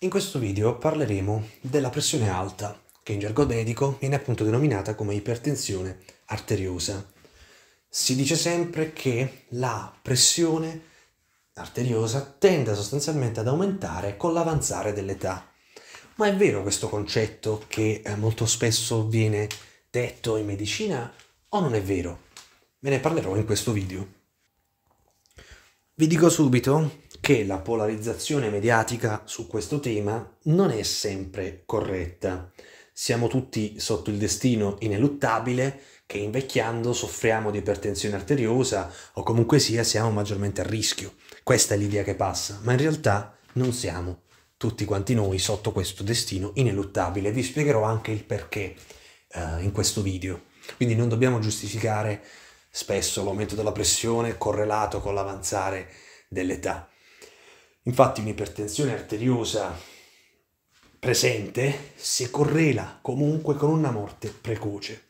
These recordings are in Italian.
In questo video parleremo della pressione alta, che in gergo medico viene appunto denominata come ipertensione arteriosa. Si dice sempre che la pressione arteriosa tende sostanzialmente ad aumentare con l'avanzare dell'età. Ma è vero questo concetto che eh, molto spesso viene detto in medicina o non è vero? Ve ne parlerò in questo video. Vi dico subito che la polarizzazione mediatica su questo tema non è sempre corretta. Siamo tutti sotto il destino ineluttabile che invecchiando soffriamo di ipertensione arteriosa o comunque sia siamo maggiormente a rischio. Questa è l'idea che passa, ma in realtà non siamo tutti quanti noi sotto questo destino ineluttabile. Vi spiegherò anche il perché uh, in questo video. Quindi non dobbiamo giustificare spesso l'aumento della pressione correlato con l'avanzare dell'età. Infatti un'ipertensione arteriosa presente si correla comunque con una morte precoce.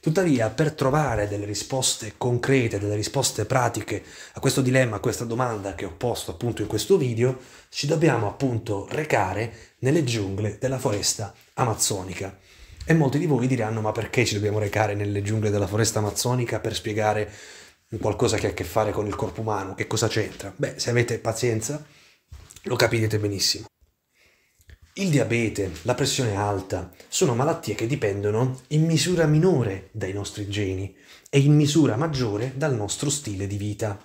Tuttavia, per trovare delle risposte concrete, delle risposte pratiche a questo dilemma, a questa domanda che ho posto appunto in questo video, ci dobbiamo appunto recare nelle giungle della foresta amazzonica. E molti di voi diranno ma perché ci dobbiamo recare nelle giungle della foresta amazzonica per spiegare qualcosa che ha a che fare con il corpo umano? Che cosa c'entra? Beh, se avete pazienza, lo capirete benissimo. Il diabete, la pressione alta sono malattie che dipendono in misura minore dai nostri geni e in misura maggiore dal nostro stile di vita.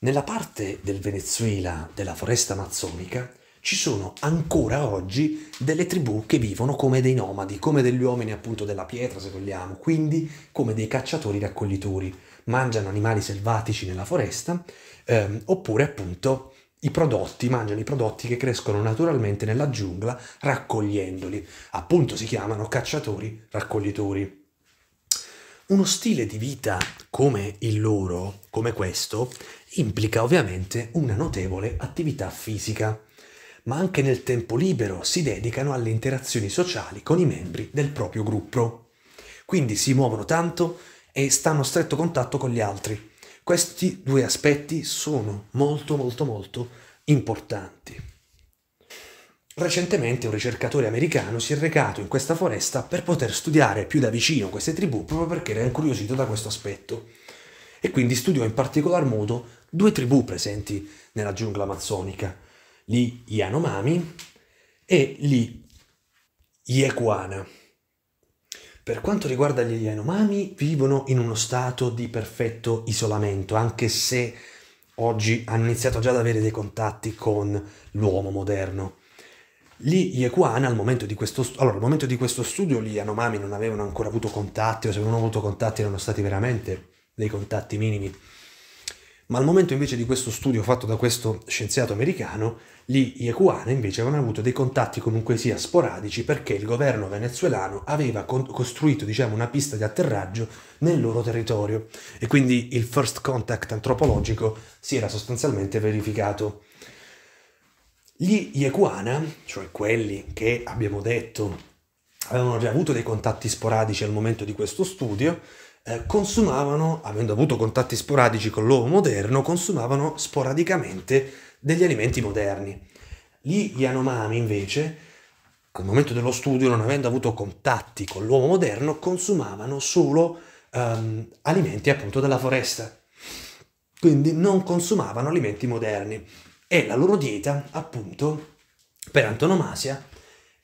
Nella parte del Venezuela della foresta amazzonica ci sono ancora oggi delle tribù che vivono come dei nomadi, come degli uomini appunto della pietra se vogliamo, quindi come dei cacciatori raccoglitori. Mangiano animali selvatici nella foresta ehm, oppure appunto i prodotti, mangiano i prodotti che crescono naturalmente nella giungla raccogliendoli. Appunto si chiamano cacciatori raccoglitori. Uno stile di vita come il loro, come questo, implica ovviamente una notevole attività fisica, ma anche nel tempo libero si dedicano alle interazioni sociali con i membri del proprio gruppo. Quindi si muovono tanto e stanno a stretto contatto con gli altri, questi due aspetti sono molto molto molto importanti. Recentemente un ricercatore americano si è recato in questa foresta per poter studiare più da vicino queste tribù proprio perché era incuriosito da questo aspetto. E quindi studiò in particolar modo due tribù presenti nella giungla amazzonica, gli Yanomami e gli Yekuana. Per quanto riguarda gli Yanomami, vivono in uno stato di perfetto isolamento, anche se oggi hanno iniziato già ad avere dei contatti con l'uomo moderno. Gli Yekuan al momento di questo, stu- allora, al momento di questo studio gli Yanomami non avevano ancora avuto contatti o se avevano avuto contatti erano stati veramente dei contatti minimi. Ma al momento invece di questo studio fatto da questo scienziato americano, gli Yekuana invece avevano avuto dei contatti comunque sia sporadici perché il governo venezuelano aveva costruito diciamo, una pista di atterraggio nel loro territorio e quindi il first contact antropologico si era sostanzialmente verificato. Gli Yekuana, cioè quelli che abbiamo detto avevano già avuto dei contatti sporadici al momento di questo studio, eh, consumavano, avendo avuto contatti sporadici con l'uomo moderno, consumavano sporadicamente degli alimenti moderni. Gli Yanomami invece, al momento dello studio, non avendo avuto contatti con l'uomo moderno, consumavano solo ehm, alimenti appunto della foresta. Quindi non consumavano alimenti moderni e la loro dieta, appunto, per antonomasia,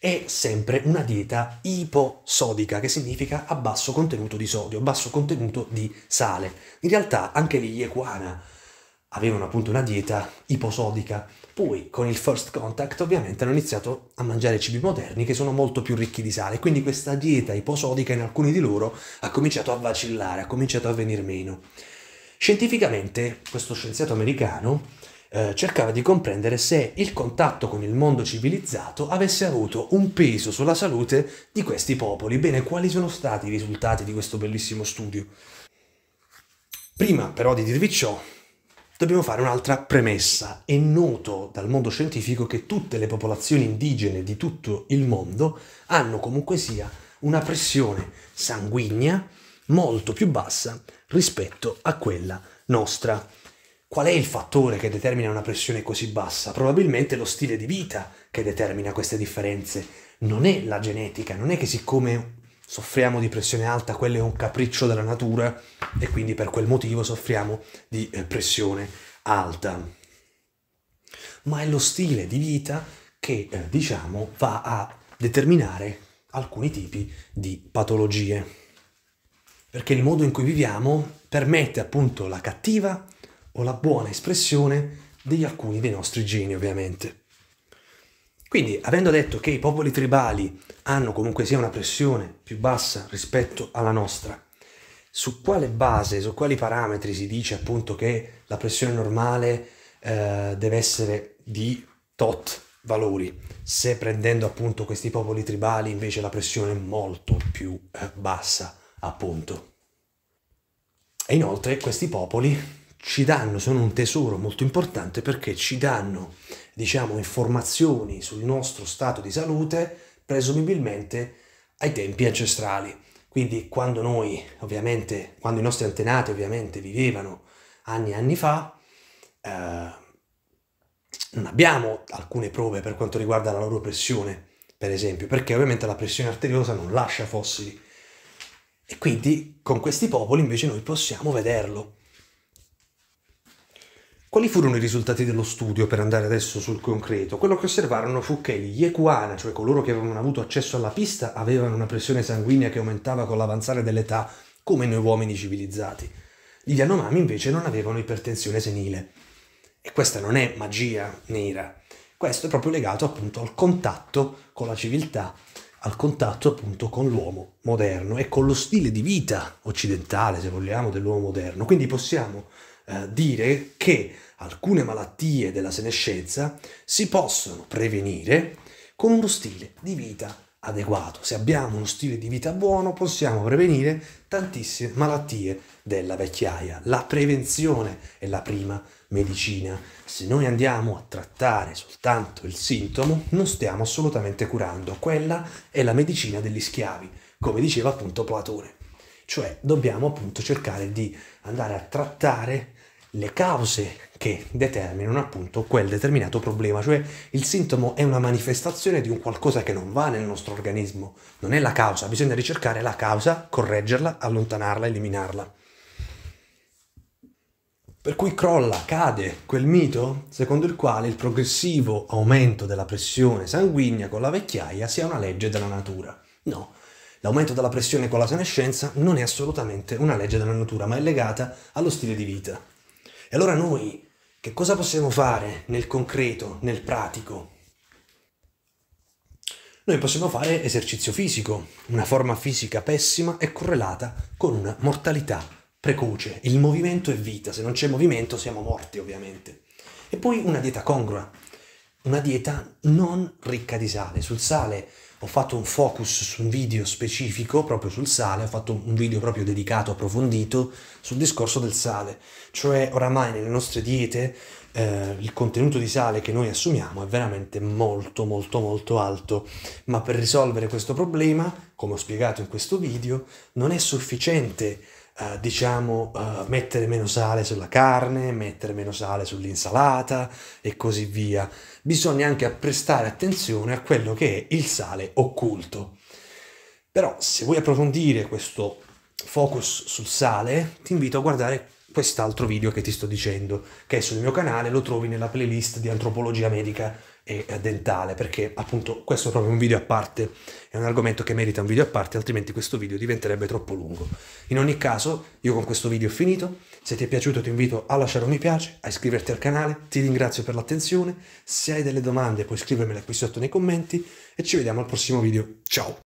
è sempre una dieta iposodica, che significa a basso contenuto di sodio, basso contenuto di sale. In realtà anche gli Equana avevano appunto una dieta iposodica. Poi con il first contact ovviamente hanno iniziato a mangiare cibi moderni che sono molto più ricchi di sale, quindi questa dieta iposodica in alcuni di loro ha cominciato a vacillare, ha cominciato a venir meno. Scientificamente questo scienziato americano eh, cercava di comprendere se il contatto con il mondo civilizzato avesse avuto un peso sulla salute di questi popoli. Bene, quali sono stati i risultati di questo bellissimo studio? Prima però di dirvi ciò, dobbiamo fare un'altra premessa. È noto dal mondo scientifico che tutte le popolazioni indigene di tutto il mondo hanno comunque sia una pressione sanguigna molto più bassa rispetto a quella nostra. Qual è il fattore che determina una pressione così bassa? Probabilmente lo stile di vita che determina queste differenze. Non è la genetica, non è che siccome soffriamo di pressione alta, quello è un capriccio della natura e quindi per quel motivo soffriamo di eh, pressione alta. Ma è lo stile di vita che, eh, diciamo, va a determinare alcuni tipi di patologie. Perché il modo in cui viviamo permette appunto la cattiva o la buona espressione di alcuni dei nostri geni, ovviamente. Quindi, avendo detto che i popoli tribali hanno comunque sia una pressione più bassa rispetto alla nostra, su quale base, su quali parametri si dice appunto che la pressione normale eh, deve essere di tot valori, se prendendo appunto questi popoli tribali invece la pressione è molto più eh, bassa, appunto. E inoltre questi popoli ci danno, sono un tesoro molto importante perché ci danno, diciamo, informazioni sul nostro stato di salute, presumibilmente ai tempi ancestrali. Quindi quando noi, ovviamente, quando i nostri antenati ovviamente vivevano anni e anni fa, eh, non abbiamo alcune prove per quanto riguarda la loro pressione, per esempio, perché ovviamente la pressione arteriosa non lascia fossili. E quindi con questi popoli invece noi possiamo vederlo. Quali furono i risultati dello studio per andare adesso sul concreto? Quello che osservarono fu che gli equana, cioè coloro che avevano avuto accesso alla pista, avevano una pressione sanguigna che aumentava con l'avanzare dell'età, come noi uomini civilizzati. Gli Yanomami invece non avevano ipertensione senile. E questa non è magia nera, questo è proprio legato appunto al contatto con la civiltà, al contatto appunto con l'uomo moderno e con lo stile di vita occidentale, se vogliamo, dell'uomo moderno. Quindi possiamo eh, dire che alcune malattie della senescenza si possono prevenire con uno stile di vita adeguato. Se abbiamo uno stile di vita buono possiamo prevenire tantissime malattie della vecchiaia. La prevenzione è la prima medicina. Se noi andiamo a trattare soltanto il sintomo non stiamo assolutamente curando. Quella è la medicina degli schiavi, come diceva appunto Platone. Cioè dobbiamo appunto cercare di andare a trattare le cause che determinano appunto quel determinato problema, cioè il sintomo è una manifestazione di un qualcosa che non va nel nostro organismo, non è la causa, bisogna ricercare la causa, correggerla, allontanarla, eliminarla. Per cui crolla, cade quel mito secondo il quale il progressivo aumento della pressione sanguigna con la vecchiaia sia una legge della natura. No, l'aumento della pressione con la senescenza non è assolutamente una legge della natura, ma è legata allo stile di vita. E allora noi che cosa possiamo fare nel concreto, nel pratico? Noi possiamo fare esercizio fisico, una forma fisica pessima è correlata con una mortalità precoce. Il movimento è vita, se non c'è movimento siamo morti ovviamente. E poi una dieta congrua, una dieta non ricca di sale. Sul sale ho fatto un focus su un video specifico proprio sul sale, ho fatto un video proprio dedicato, approfondito sul discorso del sale, cioè oramai nelle nostre diete eh, il contenuto di sale che noi assumiamo è veramente molto molto molto alto, ma per risolvere questo problema, come ho spiegato in questo video, non è sufficiente eh, diciamo, eh, mettere meno sale sulla carne, mettere meno sale sull'insalata e così via. Bisogna anche prestare attenzione a quello che è il sale occulto. Però se vuoi approfondire questo focus sul sale, ti invito a guardare quest'altro video che ti sto dicendo, che è sul mio canale, lo trovi nella playlist di antropologia medica e dentale, perché appunto questo è proprio un video a parte, è un argomento che merita un video a parte, altrimenti questo video diventerebbe troppo lungo. In ogni caso, io con questo video ho finito, se ti è piaciuto ti invito a lasciare un mi piace, a iscriverti al canale, ti ringrazio per l'attenzione, se hai delle domande puoi scrivermele qui sotto nei commenti e ci vediamo al prossimo video, ciao!